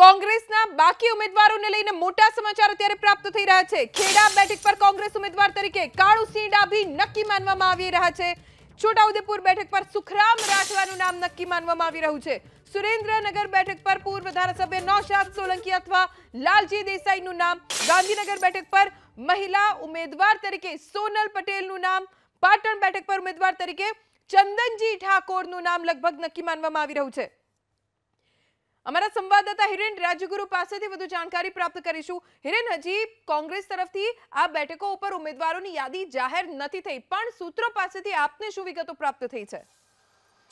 કોંગ્રેસના બાકી ઉમેદવારોને લઈને મોટો સમાચાર અત્યારે પ્રાપ્ત થઈ રહ્યો છે ખેડા બેઠક પર કોંગ્રેસ ઉમેદવાર તરીકે કાળુ સિંડા ભી નક્કી માનવામાં આવી રહ્યા છે છોટાઉદેપુર બેઠક પર સુખરામ રાઠવાનો નામ નક્કી માનવામાં આવી રહ્યું છે સુરેન્દ્રનગર બેઠક પર પૂર્વ ધારાસભ્ય નોશંત સોલંકી અથવા લાલજી દેસાઈનું નામ ગાંધીનગર બેઠક પર મહિલા ઉમેદવાર તરીકે સોનલ પટેલનું નામ પાટણ બેઠક પર ઉમેદવાર તરીકે ચંદનજી ઠાકોરનું નામ લગભગ નક્કી માનવામાં આવી રહ્યું છે અમારા સંવાદદાતા હિરેન રાજગુરુ પાસેથી વધુ જાણકારી પ્રાપ્ત કરીશું હિરેન હજી કોંગ્રેસ તરફથી આ બેઠકો ઉપર ઉમેદવારોની યાદી જાહેર નથી થઈ પણ સૂત્રો પાસેથી આપને શું વિગતો પ્રાપ્ત થઈ છે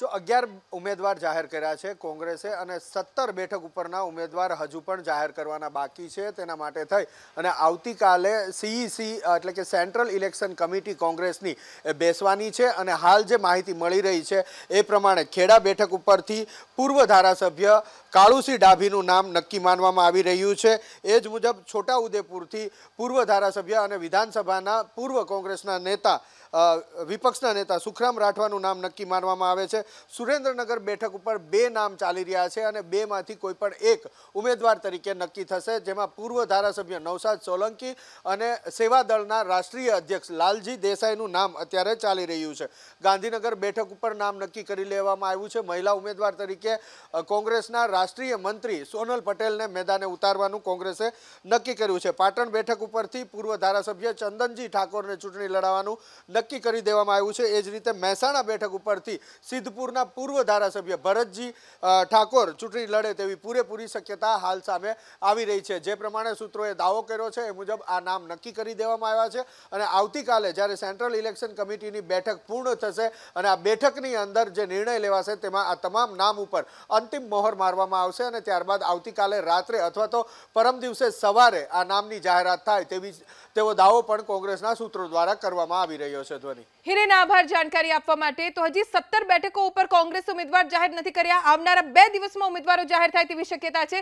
જો અગિયાર ઉમેદવાર જાહેર કર્યા છે કોંગ્રેસે અને સત્તર બેઠક ઉપરના ઉમેદવાર હજુ પણ જાહેર કરવાના બાકી છે તેના માટે થઈ અને આવતીકાલે સીઈસી એટલે કે સેન્ટ્રલ ઇલેક્શન કમિટી કોંગ્રેસની બેસવાની છે અને હાલ જે માહિતી મળી રહી છે એ પ્રમાણે ખેડા બેઠક ઉપરથી પૂર્વ ધારાસભ્ય કાળુસી ડાભીનું નામ નક્કી માનવામાં આવી રહ્યું છે એ જ મુજબ છોટાઉદેપુરથી પૂર્વ ધારાસભ્ય અને વિધાનસભાના પૂર્વ કોંગ્રેસના નેતા વિપક્ષના નેતા સુખરામ રાઠવાનું નામ નક્કી માનવામાં આવે છે સુરેન્દ્રનગર બેઠક ઉપર બે નામ ચાલી રહ્યા છે અને બેમાંથી કોઈ પણ એક ઉમેદવાર તરીકે નક્કી થશે જેમાં પૂર્વ ધારાસભ્ય નવસાદ સોલંકી અને સેવાદળના રાષ્ટ્રીય અધ્યક્ષ લાલજી દેસાઈનું નામ અત્યારે ચાલી રહ્યું છે ગાંધીનગર બેઠક ઉપર નામ નક્કી કરી લેવામાં આવ્યું છે મહિલા ઉમેદવાર તરીકે કોંગ્રેસના રાષ્ટ્રીય મંત્રી સોનલ પટેલને મેદાને ઉતારવાનું કોંગ્રેસે નક્કી કર્યું છે પાટણ બેઠક ઉપરથી પૂર્વ ધારાસભ્ય ચંદનજી ઠાકોરને ચૂંટણી લડાવવાનું નક્કી કરી દેવામાં આવ્યું છે એ જ રીતે મહેસાણા બેઠક ઉપરથી સિદ્ધપુરના પૂર્વ ધારાસભ્ય ભરતજી ઠાકોર ચૂંટણી લડે તેવી પૂરેપૂરી શક્યતા હાલ સામે આવી રહી છે જે પ્રમાણે સૂત્રોએ દાવો કર્યો છે એ મુજબ આ નામ નક્કી કરી દેવામાં આવ્યા છે અને આવતીકાલે જ્યારે સેન્ટ્રલ ઇલેક્શન કમિટીની બેઠક પૂર્ણ થશે અને આ બેઠકની અંદર જે નિર્ણય લેવાશે તેમાં આ તમામ નામ ઉપર અંતિમ મોહર મારવામાં કરવામાં આવશે અને ત્યારબાદ આવતીકાલે રાત્રે અથવા તો પરમ દિવસે સવારે આ નામની જાહેરાત થાય તેવી તેવો દાવો પણ કોંગ્રેસના સૂત્રો દ્વારા કરવામાં આવી રહ્યો છે ધ્વની હિરેન આભાર જાણકારી આપવા માટે તો હજી સત્તર બેઠકો ઉપર કોંગ્રેસ ઉમેદવાર જાહેર નથી કર્યા આવનારા બે દિવસમાં ઉમેદવારો જાહેર થાય તેવી શક્યતા છે